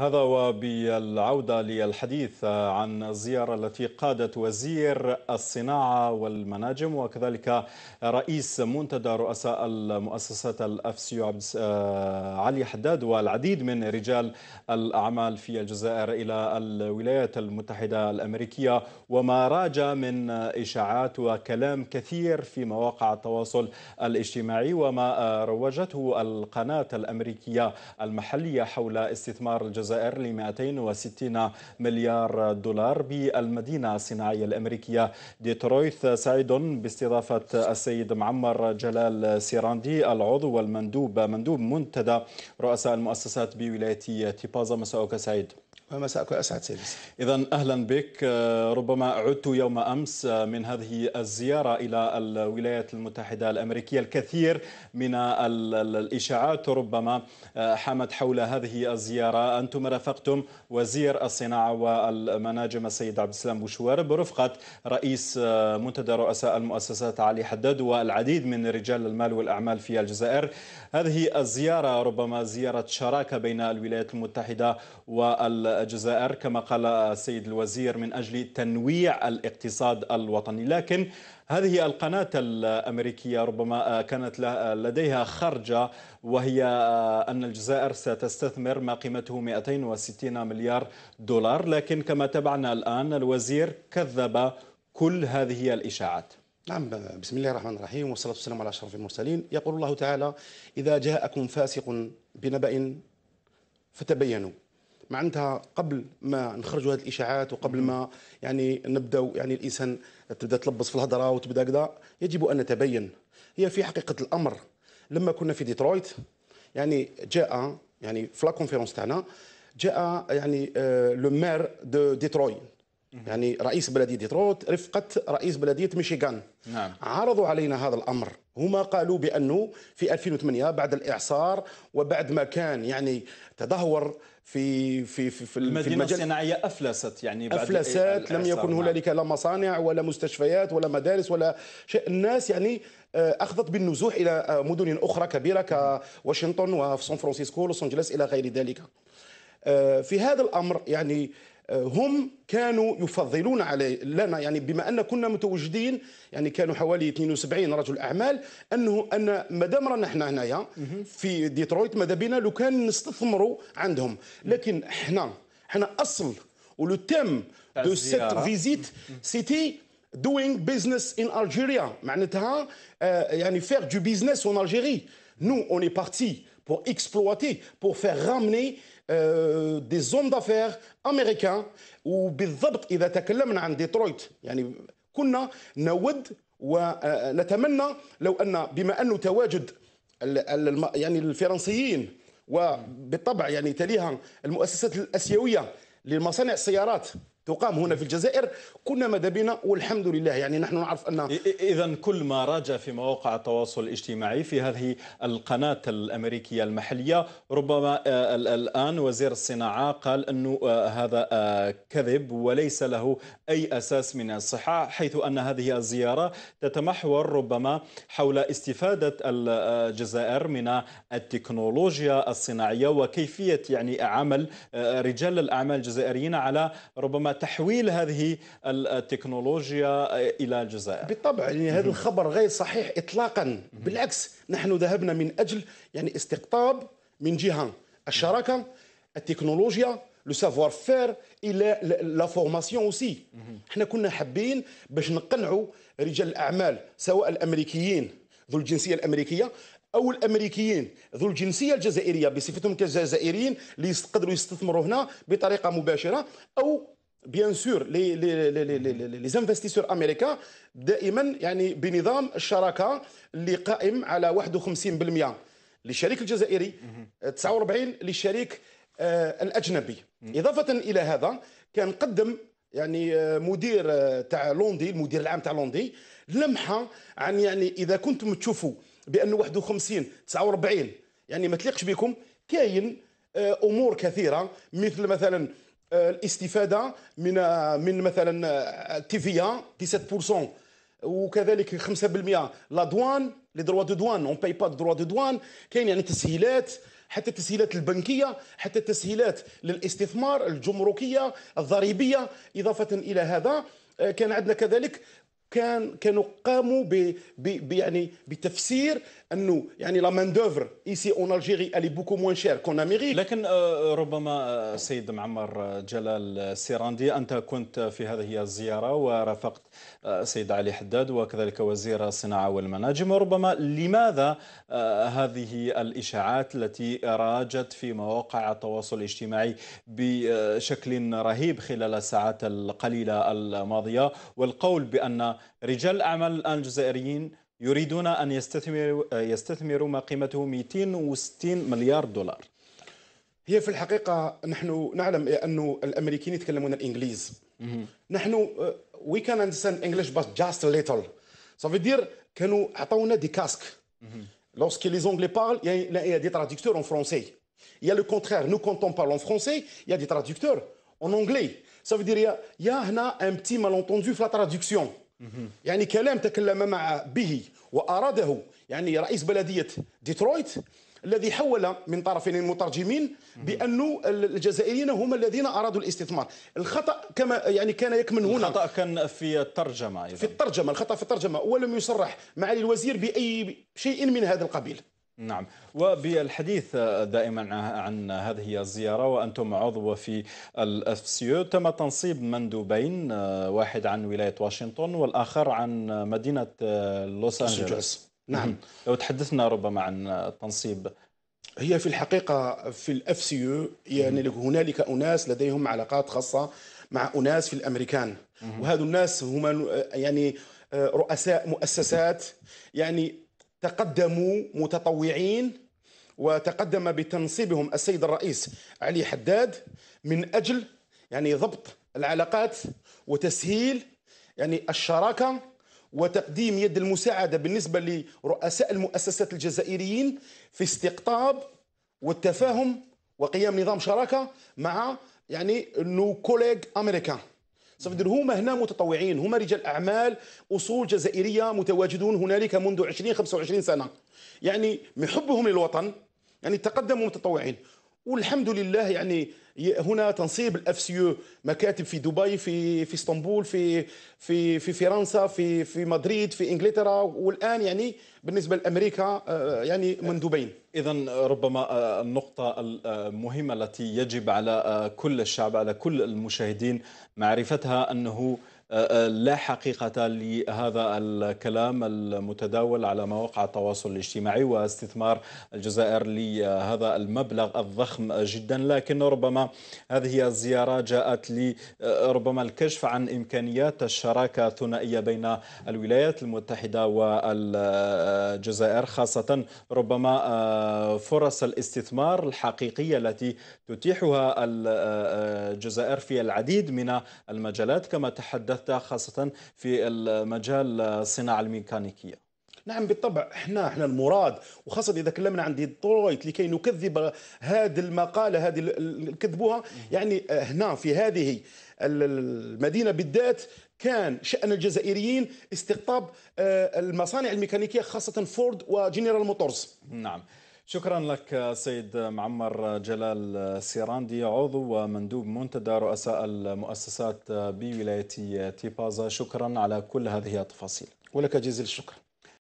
هذا وبالعودة للحديث عن الزيارة التي قادت وزير الصناعة والمناجم وكذلك رئيس منتدى رؤساء المؤسسات الأفسيو آه، علي حداد والعديد من رجال الأعمال في الجزائر إلى الولايات المتحدة الأمريكية وما راج من إشاعات وكلام كثير في مواقع التواصل الاجتماعي وما آه، روجته القناة الأمريكية المحلية حول استثمار الجزائر الجزائر ل 260 مليار دولار بالمدينة الصناعية الأمريكية ديترويت سعيد باستضافة السيد معمر جلال سيراندي العضو والمندوب مندوب منتدى رؤساء المؤسسات بولاية تيبازا مساءك سعيد ومساءكم اسعد سيدي اذا اهلا بك آه، ربما عدت يوم امس آه، من هذه الزياره الى الولايات المتحده الامريكيه الكثير من الاشاعات ربما آه، حامت حول هذه الزياره انتم رافقتم وزير الصناعه والمناجم السيد عبد السلام بوشوار برفقه رئيس منتدى رؤساء المؤسسات علي حداد والعديد من رجال المال والاعمال في الجزائر هذه الزياره ربما زياره شراكه بين الولايات المتحده وال الجزائر كما قال السيد الوزير من أجل تنويع الاقتصاد الوطني لكن هذه القناة الأمريكية ربما كانت لديها خرجة وهي أن الجزائر ستستثمر ما قيمته 260 مليار دولار لكن كما تابعنا الآن الوزير كذب كل هذه الإشاعات نعم بسم الله الرحمن الرحيم والصلاة والسلام على أشرف المرسلين يقول الله تعالى إذا جاءكم فاسق بنبأ فتبينوا معناتها قبل ما نخرجوا هذه الاشاعات وقبل ما يعني نبداو يعني الانسان تبدا تلبس في الهضره وتبدا كذا يجب ان نتبين هي في حقيقه الامر لما كنا في ديترويت يعني جاء يعني في لا كونفيرونس تاعنا جاء يعني آه، لو مير دو ديتروي يعني رئيس بلديه ديترويت رفقه رئيس بلديه ميشيغان نعم. عرضوا علينا هذا الامر هما قالوا بانه في 2008 بعد الاعصار وبعد ما كان يعني تدهور في في في, في المدينه في الصناعيه افلست يعني بعد افلست لم يكن هنالك نعم. لا مصانع ولا مستشفيات ولا مدارس ولا شيء الناس يعني آه، اخذت بالنزوح الى آه، مدن اخرى كبيره كواشنطن وسان فرانسيسكو ولوس انجلوس الى غير ذلك آه، في هذا الامر يعني هم كانوا يفضلون علي لنا يعني بما ان كنا متواجدين يعني كانوا حوالي 72 رجل اعمال انه ان ما دام رانا احنا هنايا في ديترويت ماذا بينا لو كان نستثمروا عندهم لكن احنا احنا اصل ولو تيم دو سيت فيزيت سيتي دوينغ بيزنس ان الجيريا معناتها آه، يعني faire دو بيزنس اون الجيري نو اوني بارتي pour exploiter, pour faire ramener euh, des hommes d'affaires américains وبالضبط إذا تكلمنا عن ديترويت يعني كنا نود ونتمنى آه، آه، لو أن بما أنه تواجد يعني الفرنسيين وبالطبع يعني تليها المؤسسات الاسيويه لمصانع السيارات تقام هنا في الجزائر كنا مدبنا بنا والحمد لله يعني نحن نعرف ان اذا كل ما راجع في مواقع التواصل الاجتماعي في هذه القناه الامريكيه المحليه ربما آه، الان وزير الصناعه قال انه آه، هذا آه، كذب وليس له اي اساس من الصحه حيث ان هذه الزياره تتمحور ربما حول استفاده الجزائر من التكنولوجيا الصناعيه وكيفيه يعني عمل رجال الاعمال الجزائريين على ربما تحويل هذه التكنولوجيا الى الجزائر بالطبع يعني هذا الخبر غير صحيح اطلاقا بالعكس نحن ذهبنا من اجل يعني استقطاب من جهه الشراكه التكنولوجيا لو سافوار فير الى لا فورماسيون اوسي احنا كنا حابين باش نقنعوا رجال الاعمال سواء الامريكيين ذو الجنسيه الامريكيه او الامريكيين ذو الجنسيه الجزائريه بصفتهم كجزائريين اللي يقدروا يستثمروا هنا بطريقه مباشره او بيان سور لي لي لي لي زانفستيسور امريكان دائما يعني بنظام الشراكه اللي قائم على 51% للشريك الجزائري 49 للشريك آه، الاجنبي اضافه الى هذا كان قدم يعني آه، مدير آه، تاع لوندي المدير العام تاع لوندي لمحه عن يعني اذا كنتم تشوفوا بان 51 49 يعني ما تليقش بكم كاين امور كثيره مثل مثلا آه، الاستفاده من آه، من مثلا آه، التيفيا 17% وكذلك 5% لا دوان لي دروا دو دوان اون باي با دروا دو دوان كاين يعني تسهيلات حتى التسهيلات البنكيه حتى التسهيلات للاستثمار الجمركيه الضريبيه اضافه الى هذا كان عندنا كذلك كان كانوا قاموا ب يعني بتفسير انه يعني لا مان دوفر ايسي اون الجيري الي بوكو موان شير كون امريك لكن آه، ربما آه، سيد معمر آه، جلال سيراندي انت كنت في هذه الزياره ورافقت سيد علي حداد وكذلك وزير الصناعه والمناجم وربما لماذا هذه الاشاعات التي راجت في مواقع التواصل الاجتماعي بشكل رهيب خلال الساعات القليله الماضيه والقول بان رجال الأعمال الآن الجزائريين يريدون أن يستثمروا يستثمروا ما قيمته 260 مليار دولار هي في الحقيقة نحن نعلم أن الأمريكيين يتكلمون الإنجليز نحن وي كان اندستاند انجلش بس جاست ليتل صافي دير كانوا عطاونا دي كاسك lorsque les Anglais parlent, il y, y, a des traducteurs en français. Il y a le contraire. Nous, quand on parle en français, il y a des traducteurs en anglais. Ça veut dire qu'il y, y, a un petit malentendu sur la traduction. يعني كلام تكلم مع به وأراده يعني رئيس بلدية ديترويت الذي حول من طرفين المترجمين بانه الجزائريين هم الذين أرادوا الاستثمار الخطأ كما يعني كان يكمن هنا الخطأ كان في الترجمة أيضا. في الترجمة الخطأ في الترجمة ولم يصرح معالي الوزير بأي شيء من هذا القبيل نعم وبالحديث دائما عن هذه الزيارة وأنتم عضو في الاف تم تنصيب مندوبين آه، واحد عن ولاية واشنطن والآخر عن مدينة آه، لوس أنجلوس نعم لو تحدثنا ربما عن تنصيب هي في الحقيقة في الاف يعني هنالك أناس لديهم علاقات خاصة مع أناس في الأمريكان وهذو الناس هما آه، يعني رؤساء مؤسسات يعني تقدموا متطوعين وتقدم بتنصيبهم السيد الرئيس علي حداد من اجل يعني ضبط العلاقات وتسهيل يعني الشراكه وتقديم يد المساعده بالنسبه لرؤساء المؤسسات الجزائريين في استقطاب والتفاهم وقيام نظام شراكه مع يعني نو كوليغ امريكان دير هما هنا متطوعين هما رجال اعمال اصول جزائريه متواجدون هنالك منذ 20 25 سنه يعني من حبهم للوطن يعني تقدموا متطوعين والحمد لله يعني هنا تنصيب الاف سي مكاتب في دبي في في اسطنبول في في في فرنسا في في مدريد في انجلترا والان يعني بالنسبه لامريكا آه، يعني مندوبين اذا ربما آه، النقطه المهمه التي يجب على آه، كل الشعب على كل المشاهدين معرفتها انه آه، آه، لا حقيقة لهذا الكلام المتداول على مواقع التواصل الاجتماعي واستثمار الجزائر لهذا المبلغ الضخم جدا لكن ربما هذه الزيارة جاءت لربما آه، الكشف عن إمكانيات الشراكة الثنائية بين الولايات المتحدة والجزائر خاصة ربما فرص الاستثمار الحقيقية التي تتيحها الجزائر في العديد من المجالات كما تحدث الحداثة خاصة في المجال الصناعة الميكانيكية نعم بالطبع احنا احنا المراد وخاصه اذا تكلمنا عن ديترويت لكي نكذب هذه المقاله هذه نكذبوها يعني آه، هنا في هذه المدينه بالذات كان شان الجزائريين استقطاب آه، المصانع الميكانيكيه خاصه فورد وجنرال موتورز نعم شكرا لك سيد معمر جلال سيراندي عضو ومندوب منتدى رؤساء المؤسسات بولاية تيبازا شكرا على كل هذه التفاصيل ولك جزيل الشكر